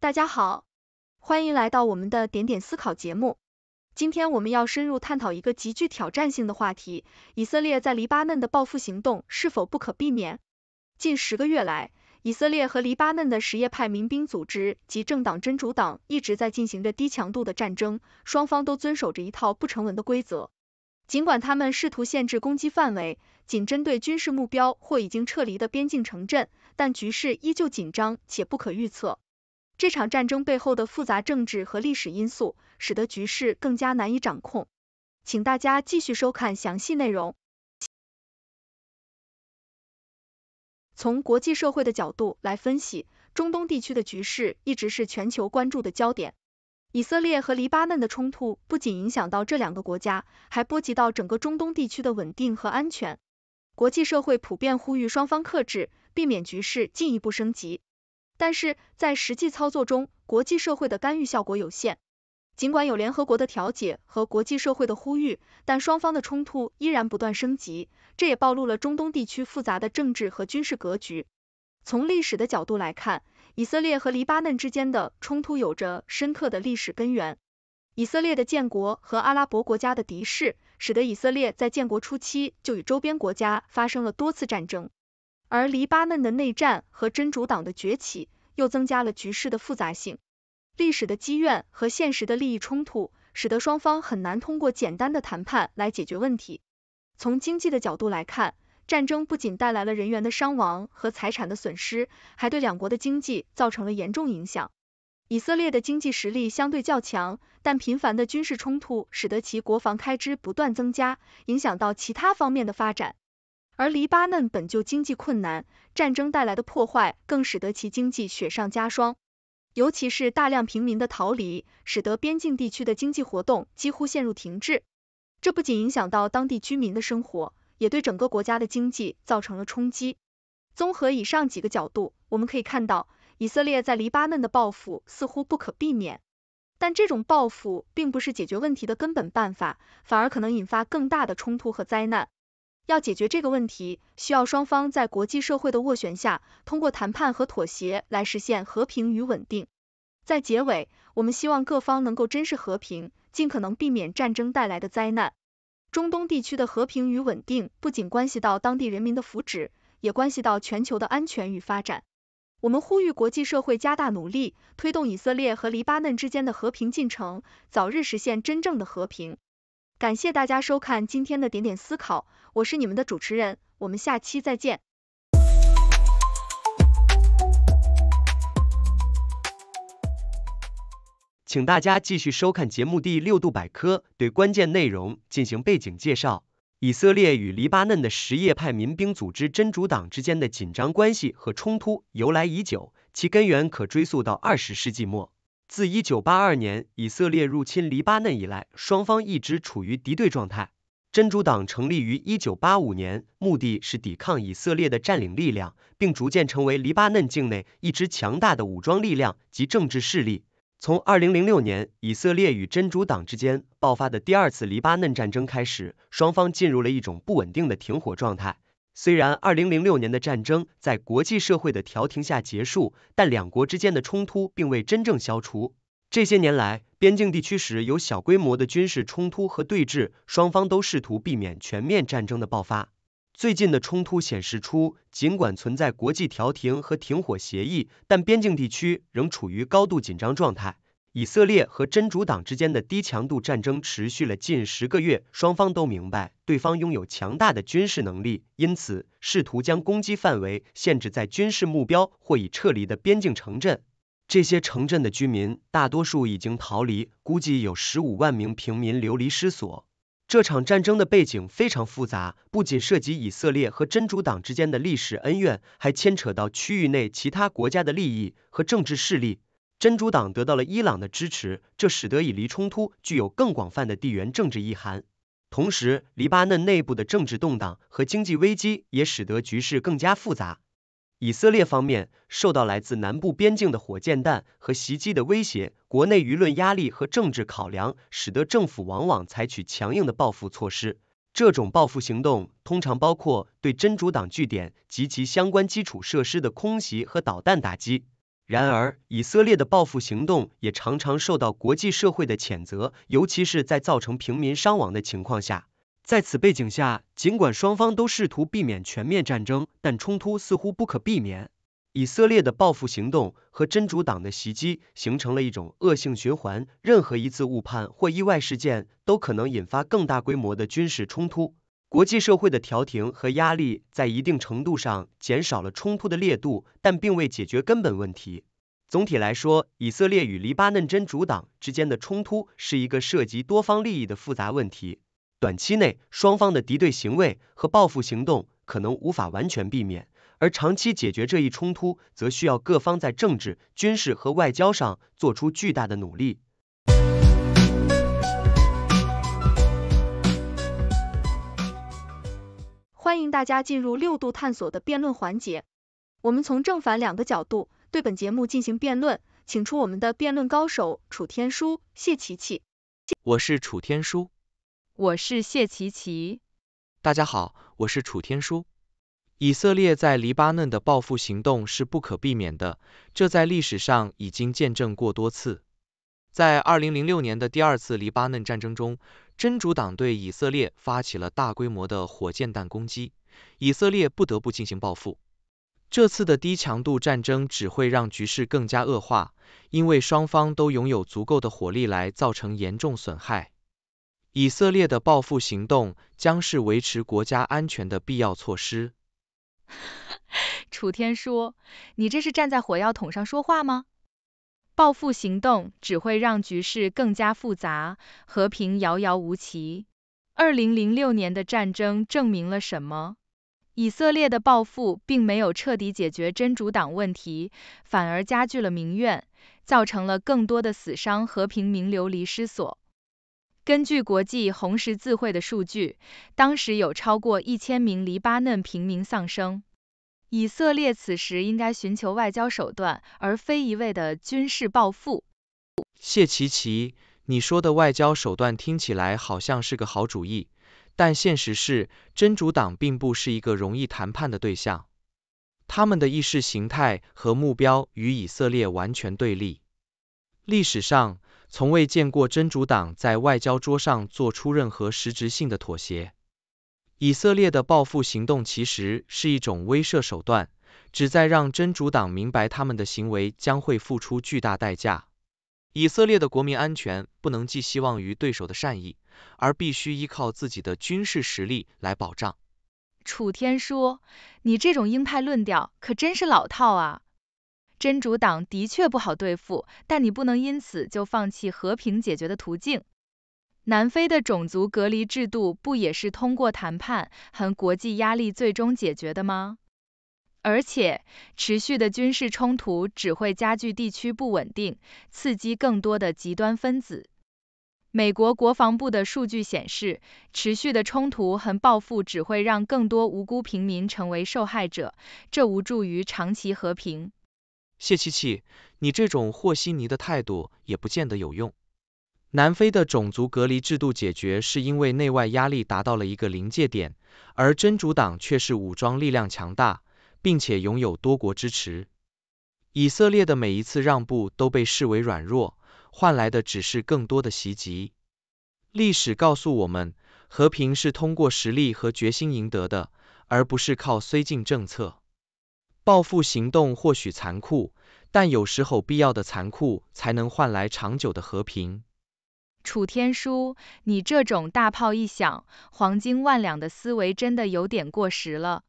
大家好，欢迎来到我们的点点思考节目。今天我们要深入探讨一个极具挑战性的话题：以色列在黎巴嫩的报复行动是否不可避免？近十个月来，以色列和黎巴嫩的什叶派民兵组织及政党真主党一直在进行着低强度的战争，双方都遵守着一套不成文的规则。尽管他们试图限制攻击范围，仅针对军事目标或已经撤离的边境城镇，但局势依旧紧张且不可预测。这场战争背后的复杂政治和历史因素，使得局势更加难以掌控。请大家继续收看详细内容。从国际社会的角度来分析，中东地区的局势一直是全球关注的焦点。以色列和黎巴嫩的冲突不仅影响到这两个国家，还波及到整个中东地区的稳定和安全。国际社会普遍呼吁双方克制，避免局势进一步升级。但是在实际操作中，国际社会的干预效果有限。尽管有联合国的调解和国际社会的呼吁，但双方的冲突依然不断升级，这也暴露了中东地区复杂的政治和军事格局。从历史的角度来看，以色列和黎巴嫩之间的冲突有着深刻的历史根源。以色列的建国和阿拉伯国家的敌视，使得以色列在建国初期就与周边国家发生了多次战争。而黎巴嫩的内战和真主党的崛起又增加了局势的复杂性。历史的积怨和现实的利益冲突，使得双方很难通过简单的谈判来解决问题。从经济的角度来看，战争不仅带来了人员的伤亡和财产的损失，还对两国的经济造成了严重影响。以色列的经济实力相对较强，但频繁的军事冲突使得其国防开支不断增加，影响到其他方面的发展。而黎巴嫩本就经济困难，战争带来的破坏更使得其经济雪上加霜。尤其是大量平民的逃离，使得边境地区的经济活动几乎陷入停滞。这不仅影响到当地居民的生活，也对整个国家的经济造成了冲击。综合以上几个角度，我们可以看到，以色列在黎巴嫩的报复似乎不可避免，但这种报复并不是解决问题的根本办法，反而可能引发更大的冲突和灾难。要解决这个问题，需要双方在国际社会的斡旋下，通过谈判和妥协来实现和平与稳定。在结尾，我们希望各方能够珍视和平，尽可能避免战争带来的灾难。中东地区的和平与稳定不仅关系到当地人民的福祉，也关系到全球的安全与发展。我们呼吁国际社会加大努力，推动以色列和黎巴嫩之间的和平进程，早日实现真正的和平。感谢大家收看今天的点点思考，我是你们的主持人，我们下期再见。请大家继续收看节目第六度百科，对关键内容进行背景介绍。以色列与黎巴嫩的什叶派民兵组织真主党之间的紧张关系和冲突由来已久，其根源可追溯到二十世纪末。自一九八二年以色列入侵黎巴嫩以来，双方一直处于敌对状态。真主党成立于一九八五年，目的是抵抗以色列的占领力量，并逐渐成为黎巴嫩境内一支强大的武装力量及政治势力。从二零零六年以色列与真主党之间爆发的第二次黎巴嫩战争开始，双方进入了一种不稳定的停火状态。虽然二零零六年的战争在国际社会的调停下结束，但两国之间的冲突并未真正消除。这些年来，边境地区时有小规模的军事冲突和对峙，双方都试图避免全面战争的爆发。最近的冲突显示出，尽管存在国际调停和停火协议，但边境地区仍处于高度紧张状态。以色列和真主党之间的低强度战争持续了近十个月，双方都明白对方拥有强大的军事能力，因此试图将攻击范围限制在军事目标或已撤离的边境城镇。这些城镇的居民大多数已经逃离，估计有十五万名平民流离失所。这场战争的背景非常复杂，不仅涉及以色列和真主党之间的历史恩怨，还牵扯到区域内其他国家的利益和政治势力。真主党得到了伊朗的支持，这使得以黎冲突具有更广泛的地缘政治意涵。同时，黎巴嫩内部的政治动荡和经济危机也使得局势更加复杂。以色列方面受到来自南部边境的火箭弹和袭击的威胁，国内舆论压力和政治考量使得政府往往采取强硬的报复措施。这种报复行动通常包括对真主党据点及其相关基础设施的空袭和导弹打击。然而，以色列的报复行动也常常受到国际社会的谴责，尤其是在造成平民伤亡的情况下。在此背景下，尽管双方都试图避免全面战争，但冲突似乎不可避免。以色列的报复行动和真主党的袭击形成了一种恶性循环，任何一次误判或意外事件都可能引发更大规模的军事冲突。国际社会的调停和压力在一定程度上减少了冲突的烈度，但并未解决根本问题。总体来说，以色列与黎巴嫩真主党之间的冲突是一个涉及多方利益的复杂问题。短期内，双方的敌对行为和报复行动可能无法完全避免，而长期解决这一冲突，则需要各方在政治、军事和外交上做出巨大的努力。欢迎大家进入六度探索的辩论环节，我们从正反两个角度对本节目进行辩论，请出我们的辩论高手楚天舒、谢琪琪。我是楚天舒。我是谢琪琪。大家好，我是楚天舒。以色列在黎巴嫩的报复行动是不可避免的，这在历史上已经见证过多次。在二零零六年的第二次黎巴嫩战争中。真主党对以色列发起了大规模的火箭弹攻击，以色列不得不进行报复。这次的低强度战争只会让局势更加恶化，因为双方都拥有足够的火力来造成严重损害。以色列的报复行动将是维持国家安全的必要措施。楚天说：“你这是站在火药桶上说话吗？报复行动只会让局势更加复杂，和平遥遥无期。二零零六年的战争证明了什么？以色列的报复并没有彻底解决真主党问题，反而加剧了民怨，造成了更多的死伤和平民流离失所。根据国际红十字会的数据，当时有超过一千名黎巴嫩平民丧生。以色列此时应该寻求外交手段，而非一味的军事报复。谢奇奇，你说的外交手段听起来好像是个好主意，但现实是，真主党并不是一个容易谈判的对象。他们的意识形态和目标与以色列完全对立。历史上，从未见过真主党在外交桌上做出任何实质性的妥协。以色列的报复行动其实是一种威慑手段，旨在让真主党明白他们的行为将会付出巨大代价。以色列的国民安全不能寄希望于对手的善意，而必须依靠自己的军事实力来保障。楚天说：“你这种鹰派论调可真是老套啊！真主党的确不好对付，但你不能因此就放弃和平解决的途径。南非的种族隔离制度不也是通过谈判和国际压力最终解决的吗？而且，持续的军事冲突只会加剧地区不稳定，刺激更多的极端分子。美国国防部的数据显示，持续的冲突和报复只会让更多无辜平民成为受害者，这无助于长期和平。谢七七，你这种和稀泥的态度也不见得有用。南非的种族隔离制度解决是因为内外压力达到了一个临界点，而真主党却是武装力量强大，并且拥有多国支持。以色列的每一次让步都被视为软弱，换来的只是更多的袭击。历史告诉我们，和平是通过实力和决心赢得的，而不是靠绥靖政策。报复行动或许残酷，但有时候必要的残酷才能换来长久的和平。楚天舒，你这种大炮一响，黄金万两的思维真的有点过时了。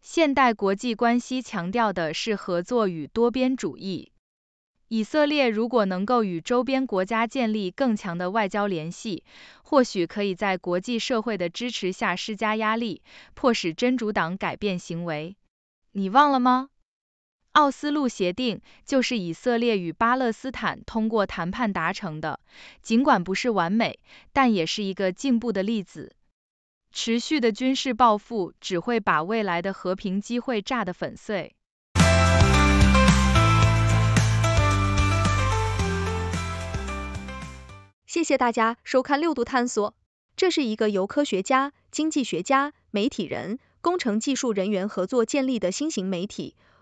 现代国际关系强调的是合作与多边主义。以色列如果能够与周边国家建立更强的外交联系，或许可以在国际社会的支持下施加压力，迫使真主党改变行为。你忘了吗？奥斯陆协定就是以色列与巴勒斯坦通过谈判达成的，尽管不是完美，但也是一个进步的例子。持续的军事报复只会把未来的和平机会炸得粉碎。谢谢大家收看六度探索，这是一个由科学家、经济学家、媒体人、工程技术人员合作建立的新型媒体。